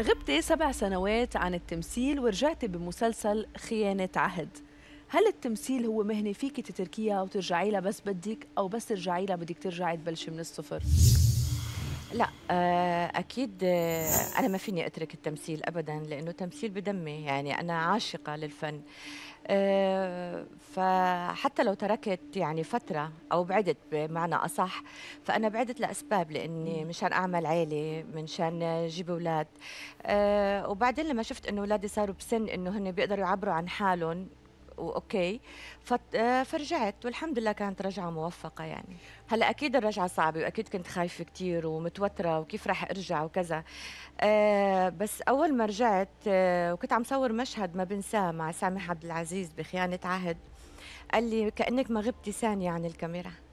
غبتي سبع سنوات عن التمثيل ورجعتي بمسلسل خيانة عهد هل التمثيل هو مهنة فيك تتركيها وترجعي لها بس بدك أو بس ترجعي لها بدك ترجعي تبلشي من الصفر؟ لا آه، اكيد آه، انا ما فيني اترك التمثيل ابدا لانه تمثيل بدمي يعني انا عاشقه للفن آه، فحتى لو تركت يعني فتره او بعدت بمعنى اصح فانا بعدت لاسباب لاني مشان اعمل عيله منشان اجيب اولاد وبعدين لما شفت انه اولادي صاروا بسن انه هن بيقدروا يعبروا عن حالهم واوكي آه، فرجعت والحمد لله كانت رجعه موفقه يعني هلا اكيد الرجعه صعبه واكيد كنت خايفه كثير ومتوتره وكيف راح ارجع وكذا آه، بس اول ما رجعت آه، وكنت عم صور مشهد ما بنساه مع سامح عبد العزيز بخيانه عهد قال لي كانك ما غبتي ثانيه عن الكاميرا